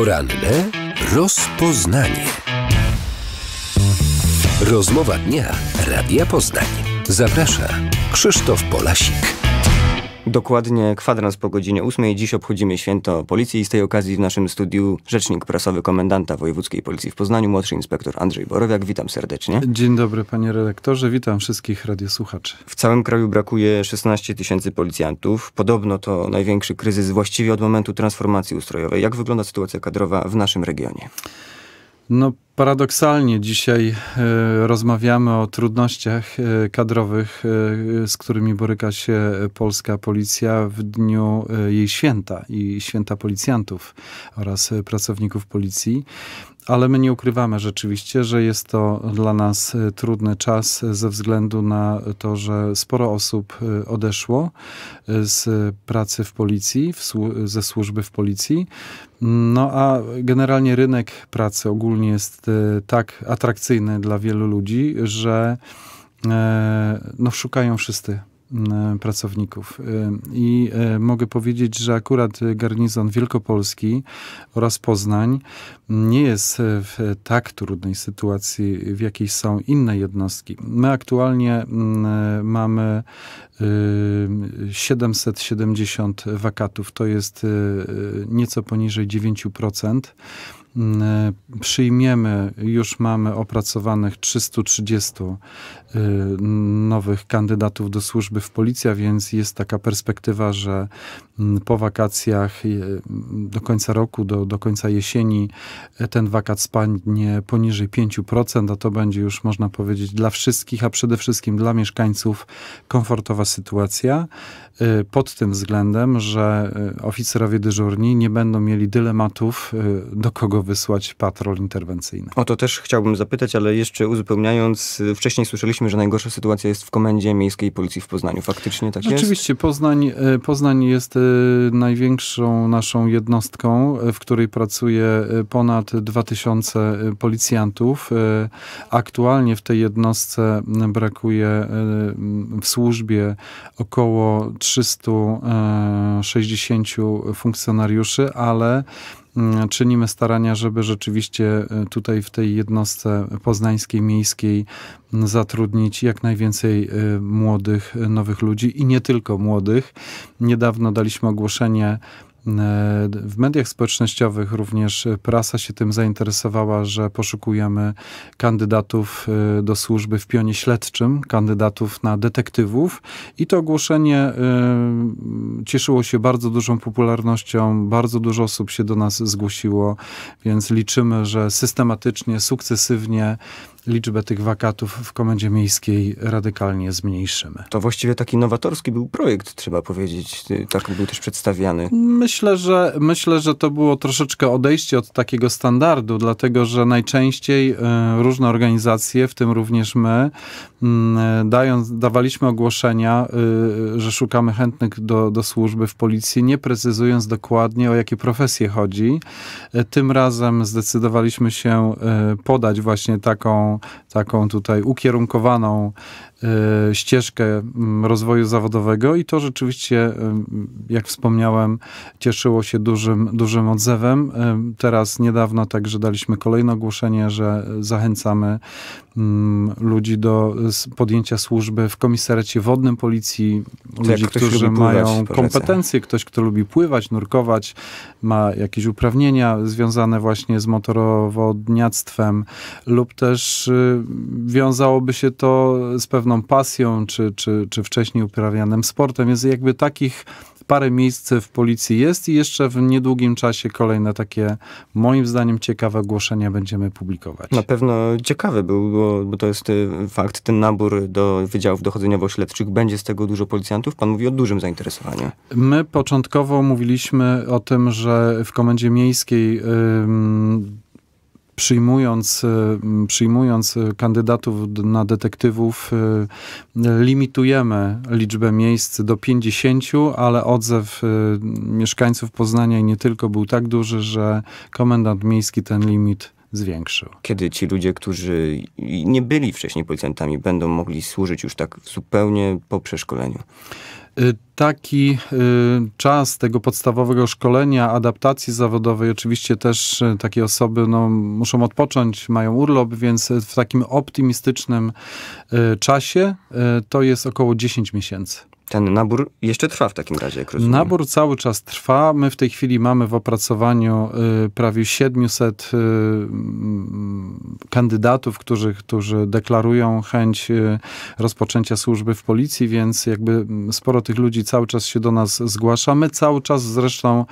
Poranne rozpoznanie. Rozmowa dnia Radia Poznań. Zaprasza Krzysztof Polasik. Dokładnie kwadrans po godzinie 8. Dziś obchodzimy święto policji i z tej okazji w naszym studiu rzecznik prasowy komendanta wojewódzkiej policji w Poznaniu, młodszy inspektor Andrzej Borowiak. Witam serdecznie. Dzień dobry panie redaktorze, witam wszystkich radiosłuchaczy. W całym kraju brakuje 16 tysięcy policjantów. Podobno to największy kryzys właściwie od momentu transformacji ustrojowej. Jak wygląda sytuacja kadrowa w naszym regionie? No Paradoksalnie dzisiaj e, rozmawiamy o trudnościach e, kadrowych, e, z którymi boryka się polska policja w dniu jej święta i święta policjantów oraz pracowników policji ale my nie ukrywamy rzeczywiście, że jest to dla nas trudny czas ze względu na to, że sporo osób odeszło z pracy w policji, ze służby w policji. No a generalnie rynek pracy ogólnie jest Y, tak atrakcyjny dla wielu ludzi, że e, no, szukają wszyscy y, pracowników. Y, I mogę powiedzieć, że akurat garnizon Wielkopolski oraz Poznań nie jest w tak trudnej sytuacji, w jakiej są inne jednostki. My aktualnie mm, mamy 770 wakatów, to jest nieco poniżej 9%. Mm, e, przyjmiemy, już mamy opracowanych 330 e, nowych kandydatów do służby w policji, a więc jest taka perspektywa, że Mm, po wakacjach do końca roku, do, do końca jesieni e, ten wakat spadnie poniżej 5%, a to będzie już można powiedzieć dla wszystkich, a przede wszystkim dla mieszkańców komfortowa sytuacja e, pod tym względem, że e, oficerowie dyżurni nie będą mieli dylematów, do kogo wysłać patrol interwencyjny. O to też chciałbym zapytać, ale jeszcze uzupełniając, wcześniej słyszeliśmy, że najgorsza sytuacja jest w Komendzie Miejskiej Policji w Poznaniu. Faktycznie tak jest? Oczywiście, Poznań, Poznań jest największą naszą jednostką, w której pracuje e, ponad 2000 e, policjantów. E, aktualnie w tej jednostce brakuje w służbie około 360 funkcjonariuszy, ale Mm, czynimy starania, żeby rzeczywiście e, tutaj w tej jednostce poznańskiej, miejskiej mm, zatrudnić jak najwięcej e, młodych, e, nowych ludzi i nie tylko młodych. Niedawno daliśmy ogłoszenie, w mediach społecznościowych również prasa się tym zainteresowała, że poszukujemy kandydatów y, do służby w pionie śledczym, kandydatów na detektywów i to ogłoszenie y, cieszyło się bardzo dużą popularnością, bardzo dużo osób się do nas zgłosiło, więc liczymy, że systematycznie, sukcesywnie liczbę tych wakatów w Komendzie Miejskiej radykalnie zmniejszymy. To właściwie taki nowatorski był projekt, trzeba powiedzieć. Tak był też przedstawiany. Myślę, że, myślę, że to było troszeczkę odejście od takiego standardu, dlatego że najczęściej e, różne organizacje, w tym również my, mm, dając, dawaliśmy ogłoszenia, e, że szukamy chętnych do, do służby w policji, nie precyzując dokładnie o jakie profesje chodzi. E, tym razem zdecydowaliśmy się podać właśnie taką taką, tutaj ukierunkowaną e, ścieżkę mm, rozwoju zawodowego i to rzeczywiście, e, jak wspomniałem, cieszyło się dużym, dużym odzewem. E, teraz niedawno także daliśmy kolejne ogłoszenie, że zachęcamy Mm, ludzi do podjęcia służby w komisariacie wodnym policji, to ludzi, którzy mają pływać, kompetencje, ktoś, kto lubi pływać, nurkować, ma jakieś uprawnienia związane właśnie z motorowodniactwem lub też y, wiązałoby się to z pewną pasją czy, czy, czy wcześniej uprawianym sportem. Więc jakby takich parę miejsc w policji jest i jeszcze w niedługim czasie kolejne takie, moim zdaniem, ciekawe ogłoszenia będziemy publikować. Na pewno ciekawy był, bo, bo to jest y, fakt, ten nabór do wydziałów dochodzeniowo-śledczych, będzie z tego dużo policjantów. Pan mówi o dużym zainteresowaniu. My początkowo mówiliśmy o tym, że w Komendzie Miejskiej... Yy, przyjmując, e, przyjmując e, kandydatów na detektywów, e, limitujemy liczbę miejsc do 50, ale odzew mieszkańców Poznania i nie tylko był tak duży, że komendant miejski ten limit zwiększył. Kiedy ci ludzie, którzy nie byli wcześniej policjantami, będą mogli służyć już tak zupełnie po przeszkoleniu? Y, taki y, czas tego podstawowego szkolenia, adaptacji zawodowej, oczywiście też y, takie osoby no, muszą odpocząć, mają urlop, więc w takim optymistycznym czasie to jest około 10 miesięcy. Ten nabór jeszcze trwa w takim razie, jak rozumiem. Nabór cały czas trwa. My w tej chwili mamy w opracowaniu y, prawie 700 y, mm, kandydatów, którzy, którzy deklarują chęć y, rozpoczęcia służby w policji, więc jakby mm, sporo tych ludzi cały czas się do nas zgłasza. My cały czas zresztą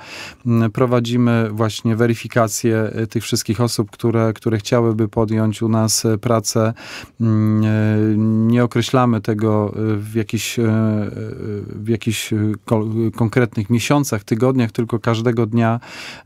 mm, prowadzimy właśnie weryfikację y, tych wszystkich osób, które, które chciałyby podjąć u nas pracę. Y, nie określamy tego y, w jakiś w jakichś y, konkretnych miesiącach, tygodniach, tylko każdego dnia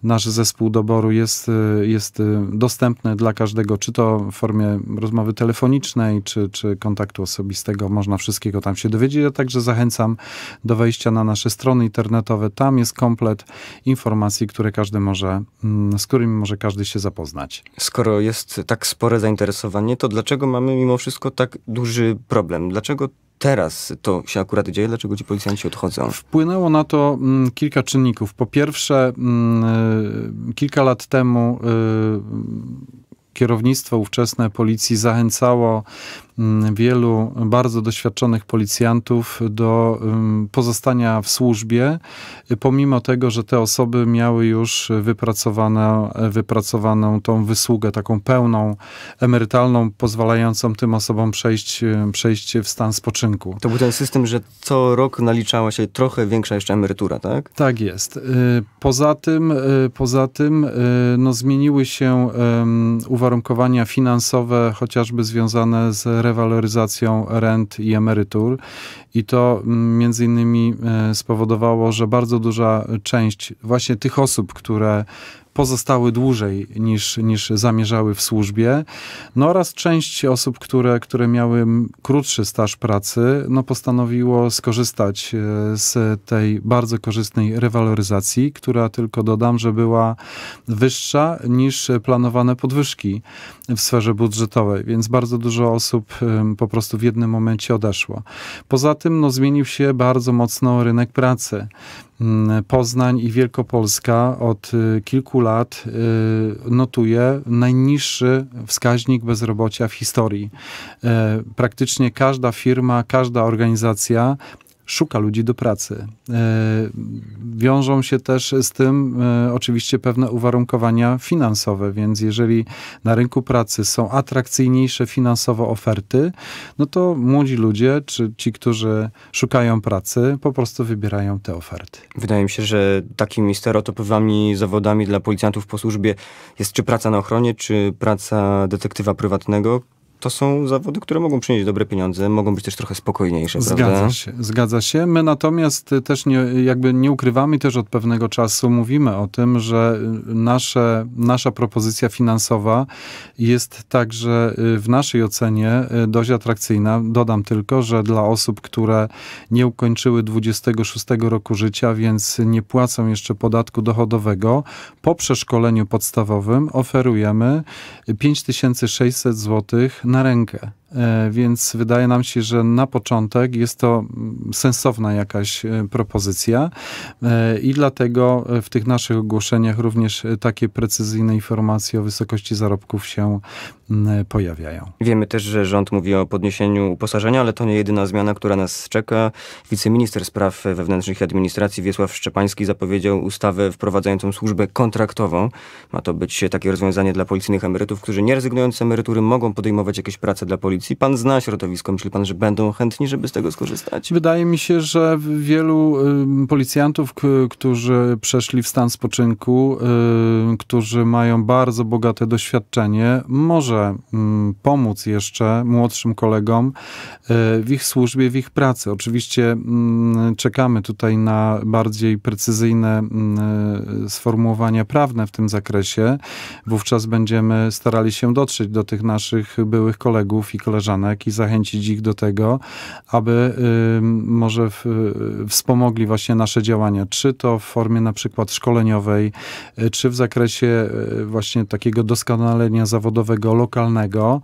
nasz zespół doboru jest, y, jest y, dostępny dla każdego, czy to w formie rozmowy telefonicznej, czy, czy kontaktu osobistego. Można wszystkiego tam się dowiedzieć. Ja także zachęcam do wejścia na nasze strony internetowe. Tam jest komplet informacji, które każdy może, mm, z którymi może każdy się zapoznać. Skoro jest tak spore zainteresowanie, to dlaczego mamy mimo wszystko tak duży problem? Dlaczego teraz to się akurat dzieje? Dlaczego ci policjanci odchodzą? Wpłynęło na to mm, kilka czynników. Po pierwsze, mm, y, kilka lat temu. Y, kierownictwo ówczesne policji zachęcało Mm, wielu bardzo doświadczonych policjantów do mm, pozostania w służbie, y, pomimo tego, że te osoby miały już wypracowaną, e, wypracowaną tą wysługę, taką pełną, emerytalną, pozwalającą tym osobom przejść, y, przejść w stan spoczynku. To był ten system, że co rok naliczała się trochę większa jeszcze emerytura, tak? Tak jest. Y, poza tym, poza tym no, zmieniły się uwarunkowania finansowe, chociażby związane z rewaloryzacją rent i emerytur i to mm, między innymi e, spowodowało, że bardzo duża część właśnie tych osób, które pozostały dłużej niż, niż zamierzały w służbie. No oraz część osób, które, które miały krótszy staż pracy, no postanowiło skorzystać e, z tej bardzo korzystnej rewaloryzacji, która tylko dodam, że była wyższa niż planowane podwyżki w sferze budżetowej, więc bardzo dużo osób po prostu w jednym momencie odeszło. Poza tym no, zmienił się bardzo mocno rynek pracy. Mm, Poznań i Wielkopolska od y, kilku lat y, notuje najniższy wskaźnik bezrobocia w historii. E, praktycznie każda firma, każda organizacja szuka ludzi do pracy. E, wiążą się też z tym e, oczywiście pewne uwarunkowania finansowe, więc jeżeli na rynku pracy są atrakcyjniejsze finansowo oferty, no to młodzi ludzie, czy ci, którzy szukają pracy, po prostu wybierają te oferty. Wydaje mi się, że takimi stereotypowymi zawodami dla policjantów po służbie jest czy praca na ochronie, czy praca detektywa prywatnego, to są zawody, które mogą przynieść dobre pieniądze, mogą być też trochę spokojniejsze, zgadza prawda? Się, zgadza się. My natomiast y, też nie, jakby nie ukrywamy też od pewnego czasu, mówimy o tym, że y, nasze, nasza propozycja finansowa jest także y, w naszej ocenie dość atrakcyjna. Dodam tylko, że dla osób, które nie ukończyły 26 roku życia, więc nie płacą jeszcze podatku dochodowego, po przeszkoleniu podstawowym oferujemy 5600 zł na rękę. E, więc wydaje nam się, że na początek jest to mm, sensowna jakaś e, propozycja e, i dlatego w tych naszych ogłoszeniach również takie precyzyjne informacje o wysokości zarobków się pojawiają. Wiemy też, że rząd mówi o podniesieniu uposażenia, ale to nie jedyna zmiana, która nas czeka. Wiceminister Spraw Wewnętrznych i Administracji Wiesław Szczepański zapowiedział ustawę wprowadzającą służbę kontraktową. Ma to być takie rozwiązanie dla policyjnych emerytów, którzy nie rezygnując z emerytury mogą podejmować jakieś prace dla policji. Pan zna środowisko, myśli pan, że będą chętni, żeby z tego skorzystać? Wydaje mi się, że wielu y, policjantów, którzy przeszli w stan spoczynku, y, którzy mają bardzo bogate doświadczenie, może Mm, pomóc jeszcze młodszym kolegom y, w ich służbie, w ich pracy. Oczywiście mm, czekamy tutaj na bardziej precyzyjne mm, sformułowania prawne w tym zakresie. Wówczas będziemy starali się dotrzeć do tych naszych byłych kolegów i koleżanek i zachęcić ich do tego, aby może y, wspomogli właśnie nasze działania, czy to w formie na przykład szkoleniowej, y, czy w zakresie właśnie takiego doskonalenia zawodowego lokalnego,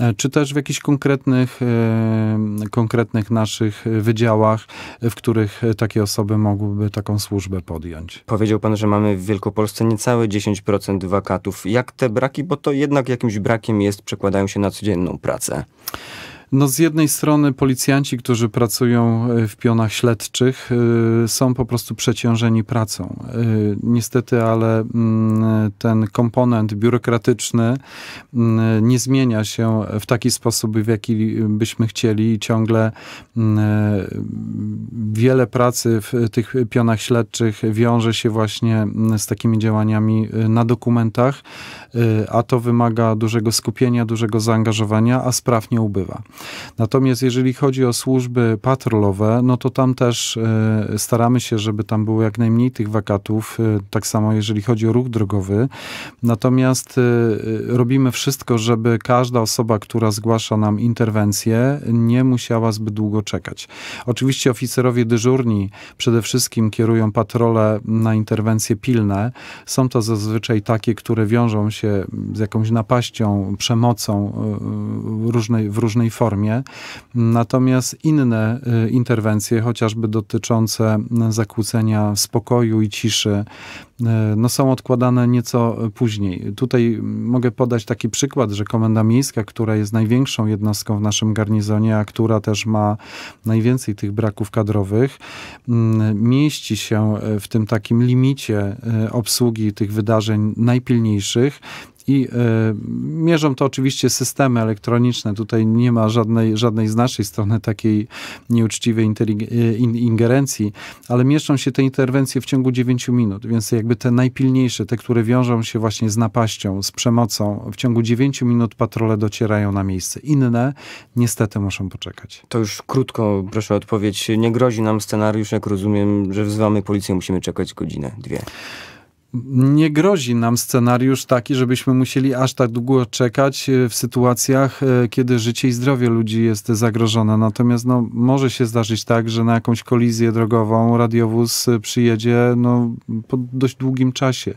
e, czy też w jakichś konkretnych, e, konkretnych naszych wydziałach, w których takie osoby mogłyby taką służbę podjąć. Powiedział pan, że mamy w Wielkopolsce niecałe 10% wakatów. Jak te braki, bo to jednak jakimś brakiem jest, przekładają się na codzienną pracę? No z jednej strony policjanci, którzy pracują e, w pionach śledczych, e, są po prostu przeciążeni pracą. E, niestety, ale mm, ten komponent biurokratyczny mm, nie zmienia się w taki sposób, w jaki byśmy chcieli ciągle mm, wiele pracy w tych pionach śledczych wiąże się właśnie z takimi działaniami na dokumentach, a to wymaga dużego skupienia, dużego zaangażowania, a spraw nie ubywa. Natomiast jeżeli chodzi o służby patrolowe, no to tam też e, staramy się, żeby tam było jak najmniej tych wakatów. E, tak samo jeżeli chodzi o ruch drogowy. Natomiast e, robimy wszystko, żeby każda osoba, która zgłasza nam interwencję, nie musiała zbyt długo czekać. Oczywiście oficerowie dyżurni przede wszystkim kierują patrole na interwencje pilne. Są to zazwyczaj takie, które wiążą się z jakąś napaścią, przemocą różnej, w różnej formie formie. Natomiast inne y, interwencje, chociażby dotyczące zakłócenia spokoju i ciszy, y, no są odkładane nieco później. Tutaj mogę podać taki przykład, że Komenda Miejska, która jest największą jednostką w naszym garnizonie, a która też ma najwięcej tych braków kadrowych, mm, mieści się y, w tym takim limicie obsługi tych wydarzeń najpilniejszych i e, mierzą to oczywiście systemy elektroniczne. Tutaj nie ma żadnej, żadnej z naszej strony takiej nieuczciwej e, ingerencji, ale mieszczą się te interwencje w ciągu 9 minut, więc jakby te najpilniejsze, te, które wiążą się właśnie z napaścią, z przemocą, w ciągu 9 minut patrole docierają na miejsce. Inne niestety muszą poczekać. To już krótko proszę o odpowiedź. Nie grozi nam scenariusz, jak rozumiem, że wzywamy policję, musimy czekać godzinę, dwie nie grozi nam scenariusz taki, żebyśmy musieli aż tak długo czekać e, w sytuacjach, e, kiedy życie i zdrowie ludzi jest zagrożone. Natomiast no, może się zdarzyć tak, że na jakąś kolizję drogową radiowóz e, przyjedzie no, po dość długim czasie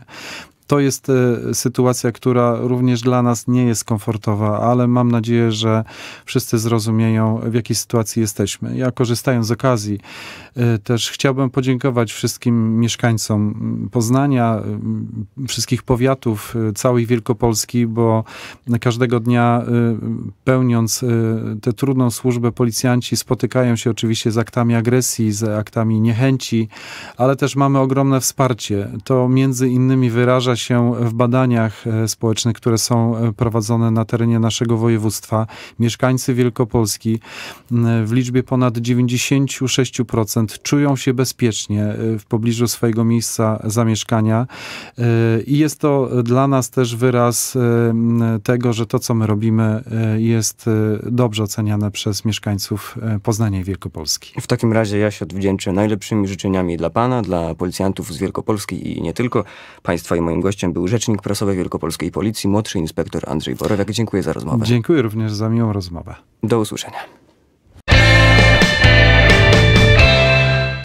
to jest e, sytuacja, która również dla nas nie jest komfortowa, ale mam nadzieję, że wszyscy zrozumieją, w jakiej sytuacji jesteśmy. Ja korzystając z okazji, e, też chciałbym podziękować wszystkim mieszkańcom Poznania, e, wszystkich powiatów, całej Wielkopolski, bo każdego dnia pełniąc tę trudną służbę, policjanci spotykają się oczywiście z aktami agresji, z aktami niechęci, ale też mamy ogromne wsparcie. To między innymi wyraża się w badaniach e, społecznych, które są e, prowadzone na terenie naszego województwa. Mieszkańcy Wielkopolski w liczbie ponad 96% czują się bezpiecznie e, w pobliżu swojego miejsca zamieszkania i jest to dla nas też wyraz tego, że to, co my robimy, jest dobrze oceniane przez mieszkańców Poznania i Wielkopolski. W takim razie ja się odwdzięczę najlepszymi życzeniami dla Pana, dla policjantów z Wielkopolski i nie tylko, Państwa i moim gościem był rzecznik prasowy Wielkopolskiej Policji, młodszy inspektor Andrzej Borowiak. Dziękuję za rozmowę. Dziękuję również za miłą rozmowę. Do usłyszenia.